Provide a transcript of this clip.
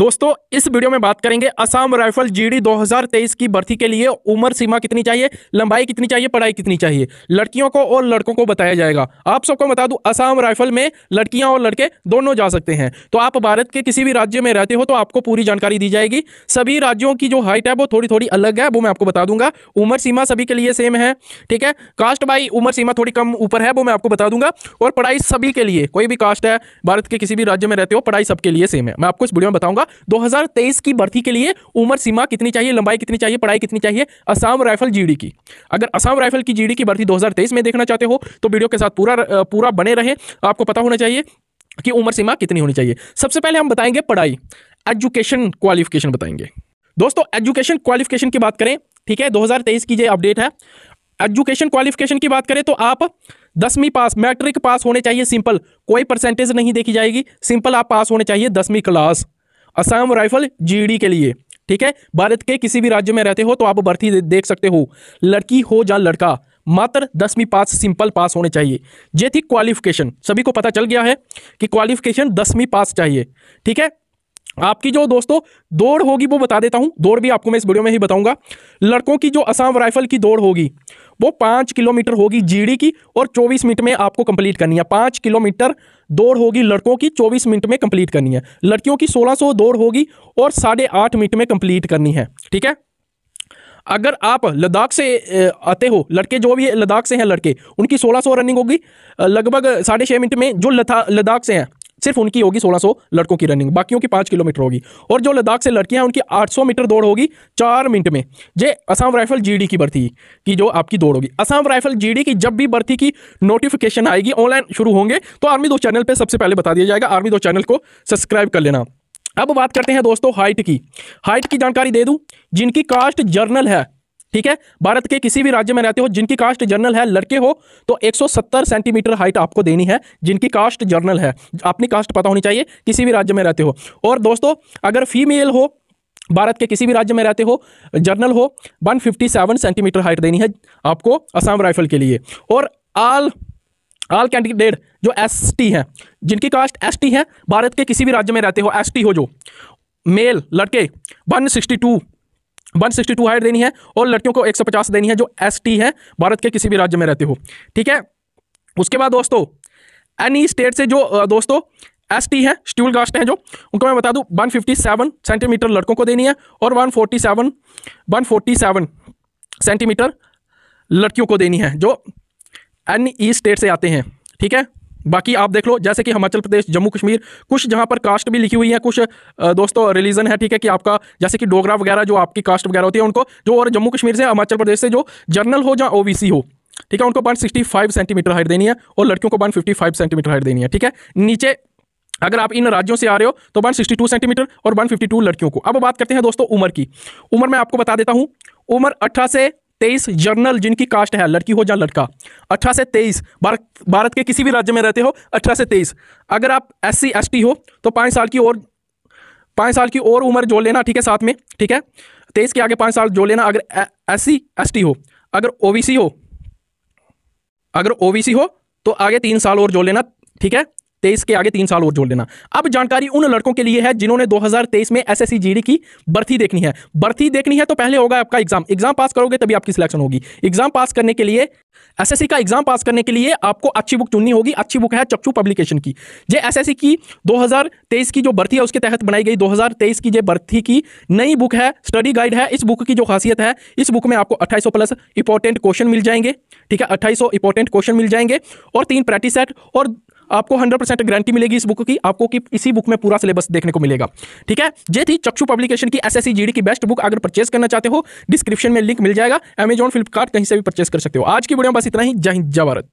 दोस्तों इस वीडियो में बात करेंगे असम राइफल जीडी 2023 की भर्ती के लिए उम्र सीमा कितनी चाहिए लंबाई कितनी चाहिए पढ़ाई कितनी चाहिए लड़कियों को और लड़कों को बताया जाएगा आप सबको बता दूं असम राइफल में लड़कियां और लड़के दोनों जा सकते हैं तो आप भारत के किसी भी राज्य में रहते हो तो आपको पूरी जानकारी दी जाएगी सभी राज्यों की जो हाइट है वो थोड़ी थोड़ी अलग है वो मैं आपको बता दूंगा उम्र सीमा सभी के लिए सेम है ठीक है कास्ट बाई उम्र सीमा थोड़ी कम ऊपर है वो मैं आपको बता दूंगा और पढ़ाई सभी के लिए कोई भी कास्ट है भारत के किसी भी राज्य में रहते हो पढ़ाई सबके लिए सेम है मैं आपको इस वीडियो में बताऊंगा होगा 2023 की भर्ती के लिए उम्र सीमा कितनी चाहिए लंबाई कितनी चाहिए पढ़ाई कितनी चाहिए असम राइफल जीडी की अगर असम राइफल की जीडी की भर्ती 2023 में देखना चाहते हो तो वीडियो के साथ पूरा पूरा बने रहे आपको पता होना चाहिए कि उम्र सीमा कितनी होनी चाहिए सबसे पहले हम बताएंगे पढ़ाई एजुकेशन क्वालिफिकेशन बताएंगे दोस्तों एजुकेशन क्वालिफिकेशन की बात करें ठीक है 2023 की जो अपडेट है एजुकेशन क्वालिफिकेशन की बात करें तो आप दसवीं पास मैट्रिक पास होने चाहिए सिंपल कोई परसेंटेज नहीं देखी जाएगी सिंपल आप पास होने चाहिए दसवीं क्लास असम राइफल जीडी के लिए ठीक है भारत के किसी भी राज्य में रहते हो तो आप भर्ती देख सकते हो लड़की हो या लड़का मात्र दसवीं पास सिंपल पास होने चाहिए ये थी क्वालिफिकेशन सभी को पता चल गया है कि क्वालिफिकेशन दसवीं पास चाहिए ठीक है आपकी जो दोस्तों दौड़ होगी वो बता देता हूं दौड़ भी आपको मैं इस वीडियो में ही बताऊंगा लड़कों की जो असम राइफल की दौड़ होगी वो पाँच किलोमीटर होगी जीडी की और चौबीस मिनट में आपको कंप्लीट करनी है पांच किलोमीटर दौड़ होगी लड़कों की चौबीस मिनट में कंप्लीट करनी है लड़कियों की सोलह सौ दौड़ होगी और साढ़े आठ मिनट में कंप्लीट करनी है ठीक है अगर आप लद्दाख से आते हो लड़के जो भी लद्दाख से हैं लड़के उनकी सोलह सौ रनिंग होगी लगभग साढ़े छः मिनट में जो लद्दाख से हैं सिर्फ उनकी होगी 1600 लड़कों की रनिंग बाकियों की पांच किलोमीटर होगी और जो लद्दाख से लड़कियां उनकी 800 मीटर दौड़ होगी चार मिनट में जे असम राइफल जीडी की भर्ती की जो आपकी दौड़ होगी असम राइफल जीडी की जब भी भर्ती की नोटिफिकेशन आएगी ऑनलाइन शुरू होंगे तो आर्मी दो चैनल पर सबसे पहले बता दिया जाएगा आर्मी दो चैनल को सब्सक्राइब कर लेना अब बात करते हैं दोस्तों हाइट की हाइट की जानकारी दे दूं जिनकी कास्ट जर्नल है ठीक है भारत के किसी भी राज्य में रहते हो जिनकी कास्ट जर्नल है लड़के हो तो 170 सेंटीमीटर हाइट आपको देनी है जिनकी कास्ट जर्नल है अपनी कास्ट पता होनी चाहिए किसी भी राज्य में रहते हो और दोस्तों अगर फीमेल हो भारत के किसी भी राज्य में रहते हो जर्नल हो 157 सेंटीमीटर हाइट देनी है आपको असम राइफल के लिए और आल आल कैंडिडेट जो एस टी हैं जिनकी कास्ट एस टी है भारत के किसी भी राज्य में रहते हो एस टी हो जो मेल लड़के 162 162 हाइट देनी है और लड़कियों को 150 देनी है जो एसटी है भारत के किसी भी राज्य में रहते हो ठीक है उसके बाद दोस्तों एनी स्टेट से जो दोस्तों एस टी है स्ट्यूल कास्ट है जो उनको मैं बता दूं 157 सेंटीमीटर लड़कों को देनी है और 147 147 सेंटीमीटर लड़कियों को देनी है जो एन स्टेट से आते हैं ठीक है बाकी आप देख लो जैसे कि हिमाचल प्रदेश जम्मू कश्मीर कुछ जहाँ पर कास्ट भी लिखी हुई है कुछ दोस्तों रिलीजन है ठीक है कि आपका जैसे कि डोगरा वगैरह जो आपकी कास्ट वगैरह होती है उनको जो और जम्मू कश्मीर से हिमाचल प्रदेश से जो जर्नल हो या ओ हो ठीक है उनको बन सिक्सटी फाइव सेंटीमीटर हाइट देनी है और लड़कियों को बन फिफ्टी फाइव सेंटीमीटर हाइट देनी है ठीक है नीचे अगर आप इन राज्यों से आ रहे हो तो वन सिक्सटी टू सेंटीमीटर और वन फिफ्टी टू लड़कियों को अब बात करते हैं दोस्तों उम्र की उम्र मैं आपको बता देता हूँ उम्र अठारह से तेईस जर्नल जिनकी कास्ट है लड़की हो या लड़का अठारह से तेईस भारत भारत के किसी भी राज्य में रहते हो अठारह से तेईस अगर आप एस सी एस टी हो तो पाँच साल की और पाँच साल की और उम्र जोड़ लेना ठीक है साथ में ठीक है तेईस के आगे पाँच साल जोड़ लेना अगर एस सी एस टी हो अगर ओ बी सी हो अगर ओ हो तो आगे तीन साल और जोड़ लेना ठीक है तेईस के आगे तीन साल और जोड़ देना अब जानकारी उन लड़कों के लिए है जिन्होंने 2023 में एसएससी जीडी की भर्ती देखनी है भर्ती देखनी है तो पहले होगा आपका एग्जाम एग्जाम पास करोगे तभी आपकी सिलेक्शन होगी एग्जाम पास करने के लिए एसएससी का एग्जाम पास करने के लिए आपको अच्छी बुक चुननी होगी अच्छी बुक है चक्षु पब्लिकेशन की ये एसएससी की 2023 की जो भर्ती है उसके तहत बनाई गई 2023 की जो भर्ती की नई बुक है स्टडी गाइड है इस बुक की जो खासियत है इस बुक में आपको 2800 प्लस इंपॉर्टेंट क्वेश्चन मिल जाएंगे ठीक है 2800 इंपॉर्टेंट क्वेश्चन मिल जाएंगे और तीन प्रैक्टिस सेट और आपको 100 परसेंट गारंटी मिलेगी इस बुक की आपको कि इसी बुक में पूरा सिलेबस देखने को मिलेगा ठीक है ये थी चक्षु पब्लिकेशन की एस एस की बेस्ट बुक अगर परचेस करना चाहते हो डिस्क्रिप्शन में लिंक मिल जाएगा अमेजॉन फ्लिपकार्ट कहीं से भी परचेस कर सकते हो आज की वीडियो में बस इतना ही जय हिंद जय भारत